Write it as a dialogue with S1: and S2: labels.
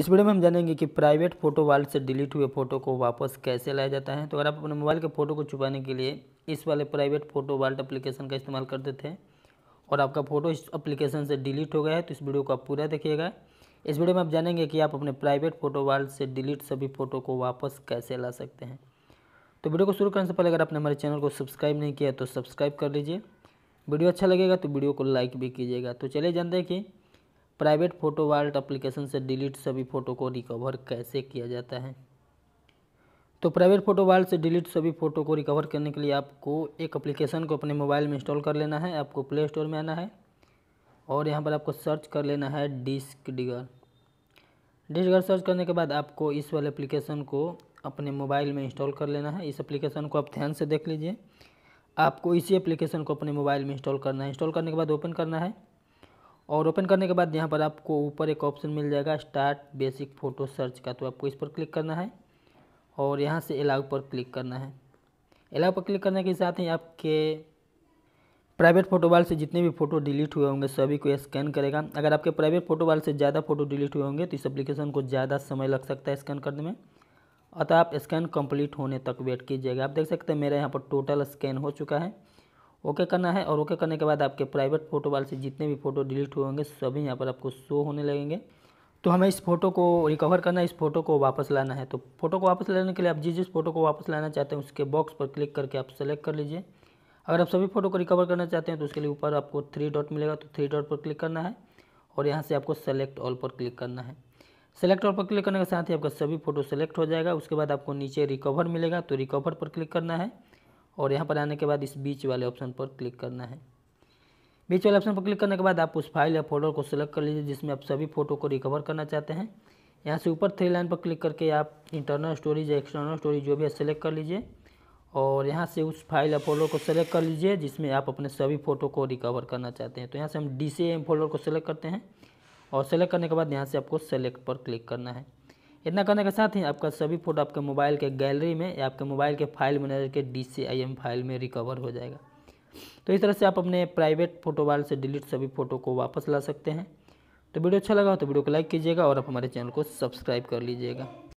S1: इस वीडियो में हम जानेंगे कि प्राइवेट फ़ोटो वाले से डिलीट हुए फ़ोटो को वापस कैसे लाया जाता है तो अगर आप अपने मोबाइल के फ़ोटो को छुपाने के लिए इस वाले प्राइवेट फ़ोटो वाल्ट एप्लीकेशन का इस्तेमाल करते थे और आपका फ़ोटो इस एप्लीकेशन से डिलीट हो गया है तो इस वीडियो को आप पूरा देखिएगा इस वीडियो में आप जानेंगे कि आप अपने प्राइवेट फ़ोटो वाल्ट से डिलीट सभी फ़ोटो को वापस कैसे ला सकते हैं तो वीडियो को शुरू करने से पहले अगर आपने हमारे चैनल को सब्सक्राइब नहीं किया तो सब्सक्राइब कर लीजिए वीडियो अच्छा लगेगा तो वीडियो को लाइक भी कीजिएगा तो चलिए जानते हैं कि प्राइवेट फ़ोटो वाल्ट अप्लीकेशन से डिलीट सभी फ़ोटो को रिकवर कैसे किया जाता है तो प्राइवेट फ़ोटो वाल्ट से डिलीट सभी फ़ोटो को रिकवर करने के लिए आपको एक अप्लीकेशन को अपने मोबाइल में इंस्टॉल कर लेना है आपको प्ले स्टोर में आना है और यहाँ पर आपको सर्च कर लेना है DiskDigger DiskDigger search करने के बाद आपको इस वाले एप्लीकेशन को अपने मोबाइल में इंस्टॉल कर लेना है इस एप्लीकेशन को आप ध्यान से देख लीजिए आपको इसी एप्लीकेशन को अपने मोबाइल में इंस्टॉल करना है इंस्टॉल करने के बाद ओपन करना है और ओपन करने के बाद यहाँ पर आपको ऊपर एक ऑप्शन मिल जाएगा स्टार्ट बेसिक फ़ोटो सर्च का तो आपको इस पर क्लिक करना है और यहाँ से अलाउ पर क्लिक करना है अलाउ पर क्लिक करने के साथ ही आपके प्राइवेट फ़ोटो वाल से जितने भी फ़ोटो डिलीट हुए होंगे सभी को स्कैन करेगा अगर आपके प्राइवेट फ़ोटो वाल से ज़्यादा फ़ोटो डिलीट हुए होंगे तो इस एप्लीकेशन को ज़्यादा समय लग सकता है स्कैन करने में अतः आप स्कैन कंप्लीट होने तक वेट कीजिएगा आप देख सकते हैं मेरा यहाँ पर टोटल स्कैन हो चुका है ओके करना है और ओके करने के बाद आपके प्राइवेट फ़ोटो वाले से जितने भी फ़ोटो डिलीट हुए होंगे सभी यहाँ पर आपको शो होने लगेंगे तो हमें इस फ़ोटो को रिकवर करना है इस फ़ोटो को वापस लाना है तो फ़ोटो को वापस लाने के लिए आप जिस जिस फ़ोटो को वापस लाना चाहते हैं उसके बॉक्स पर क्लिक करके आप सेलेक्ट कर लीजिए अगर आप सभी फ़ोटो को रिकवर करना चाहते हैं तो उसके लिए ऊपर आपको थ्री डॉट मिलेगा तो थ्री डॉट पर क्लिक करना है और यहाँ से आपको सेलेक्ट ऑल पर क्लिक करना है सेलेक्ट ऑल पर क्लिक करने के साथ ही आपका सभी फ़ोटो सेलेक्ट हो जाएगा उसके बाद आपको नीचे रिकवर मिलेगा तो रिकवर पर क्लिक करना है और यहाँ पर आने के बाद इस बीच वाले ऑप्शन पर क्लिक करना है बीच वाले ऑप्शन पर क्लिक करने के बाद आप उस फाइल या फोल्डर को सिलेक्ट कर लीजिए जिसमें आप सभी फ़ोटो को रिकवर करना चाहते हैं यहाँ से ऊपर थ्री लाइन पर क्लिक करके आप इंटरनल स्टोरेज या एक्सटर्नल स्टोरेज जो भी है सेलेक्ट कर लीजिए और यहाँ से उस फाइल या फोल्डर को सेलेक्ट कर लीजिए जिसमें आप अपने सभी फ़ोटो को रिकवर करना चाहते हैं तो यहाँ से हम डी सी एम फोल्डर को सेलेक्ट करते हैं और सेलेक्ट करने के बाद यहाँ से आपको सेलेक्ट पर क्लिक करना है इतना करने के साथ ही आपका सभी फोटो आपके मोबाइल के गैलरी में या आपके मोबाइल के फाइल मैनेजर के डी फाइल में रिकवर हो जाएगा तो इस तरह से आप अपने प्राइवेट फोटो वाल से डिलीट सभी फोटो को वापस ला सकते हैं तो वीडियो अच्छा लगा हो तो वीडियो को लाइक कीजिएगा और आप हमारे चैनल को सब्सक्राइब कर लीजिएगा